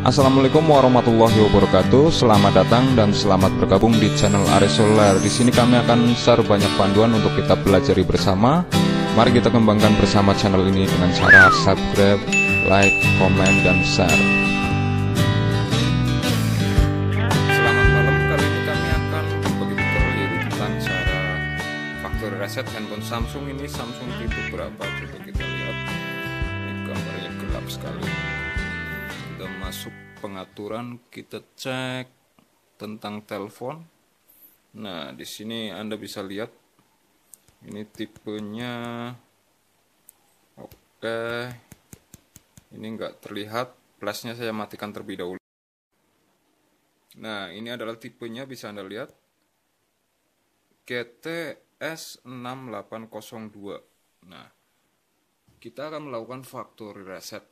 Assalamualaikum warahmatullahi wabarakatuh. Selamat datang dan selamat bergabung di channel Aris Solar. Di sini kami akan share banyak panduan untuk kita pelajari bersama. Mari kita kembangkan bersama channel ini dengan cara subscribe, like, komen, dan share. Selamat malam. Kali ini kami akan begitu cara faktor reset handphone Samsung ini Samsung tipe berapa? Coba kita lihat. Ini gambarnya gelap sekali pengaturan kita cek tentang telepon nah di sini anda bisa lihat ini tipenya oke ini enggak terlihat flashnya saya matikan terlebih dahulu nah ini adalah tipenya bisa anda lihat GTS6802 nah kita akan melakukan factory reset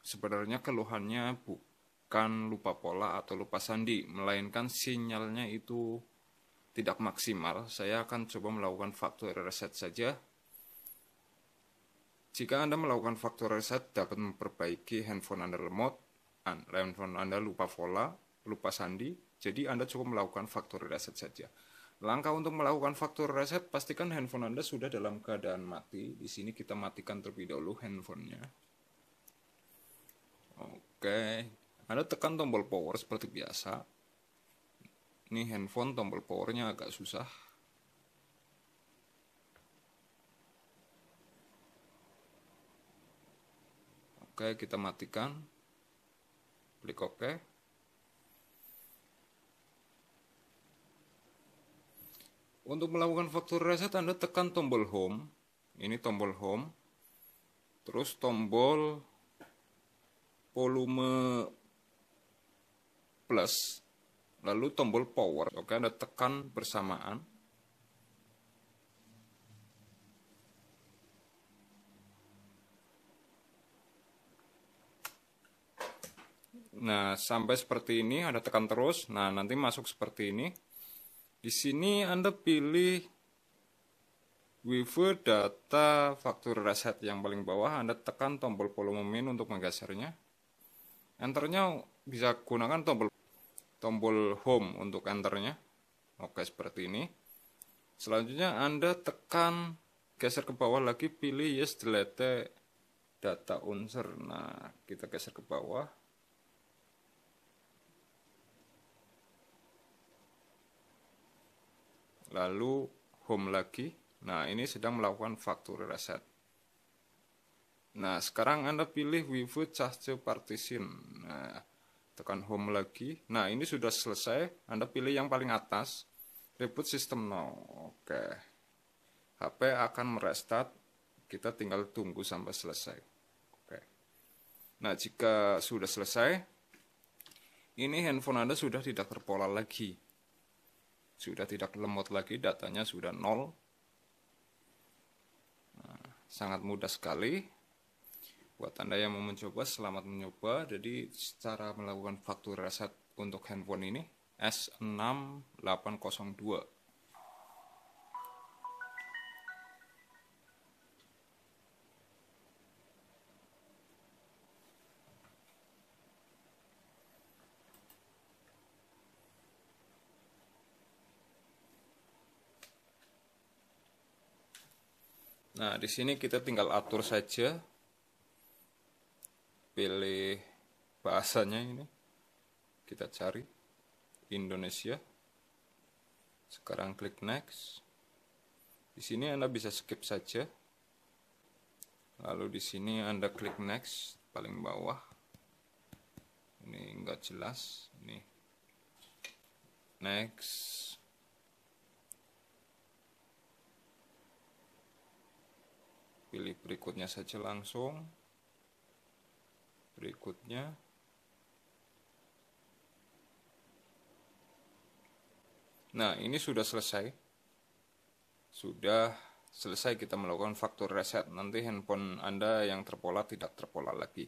sebenarnya keluhannya bukan bukan lupa pola atau lupa sandi, melainkan sinyalnya itu tidak maksimal. Saya akan coba melakukan faktor reset saja. Jika Anda melakukan faktor reset dapat memperbaiki handphone Anda remote lemot, handphone Anda lupa pola, lupa sandi, jadi Anda cukup melakukan faktor reset saja. Langkah untuk melakukan faktor reset, pastikan handphone Anda sudah dalam keadaan mati. Di sini kita matikan terlebih dahulu handphonenya. Oke, anda tekan tombol power seperti biasa. Ini handphone tombol powernya agak susah. Oke, kita matikan. Klik OK. Untuk melakukan faktor reset, Anda tekan tombol home. Ini tombol home. Terus tombol volume plus lalu tombol power. Oke, Anda tekan bersamaan. Nah, sampai seperti ini Anda tekan terus. Nah, nanti masuk seperti ini. Di sini Anda pilih Weaver data faktur reset yang paling bawah Anda tekan tombol volume min untuk menggesernya. Enternya bisa gunakan tombol tombol home untuk enternya oke seperti ini selanjutnya anda tekan geser ke bawah lagi pilih yes delete data unser nah kita geser ke bawah lalu home lagi nah ini sedang melakukan faktur reset nah sekarang anda pilih without charge partition nah tekan home lagi nah ini sudah selesai Anda pilih yang paling atas reboot system now oke HP akan merestart kita tinggal tunggu sampai selesai oke nah jika sudah selesai ini handphone Anda sudah tidak terpola lagi sudah tidak lemot lagi datanya sudah nol nah, sangat mudah sekali buat anda yang mau mencoba selamat mencoba jadi cara melakukan faktur reset untuk handphone ini S6802 Nah, di sini kita tinggal atur saja pilih bahasanya ini kita cari Indonesia sekarang klik next di sini Anda bisa skip saja lalu di sini Anda klik next paling bawah ini enggak jelas ini next pilih berikutnya saja langsung berikutnya Nah, ini sudah selesai. Sudah selesai kita melakukan faktor reset. Nanti handphone Anda yang terpola tidak terpola lagi.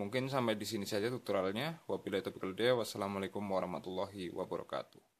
Mungkin sampai di sini saja tutorialnya. Wabillahi taufiq Wassalamualaikum warahmatullahi wabarakatuh.